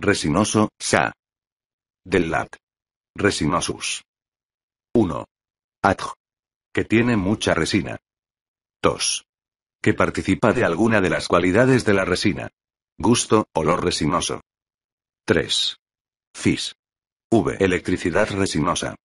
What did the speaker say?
Resinoso, sa. Del lat. Resinosus. 1. Adj. Que tiene mucha resina. 2. Que participa de alguna de las cualidades de la resina. Gusto, olor resinoso. 3. Fis. V. Electricidad resinosa.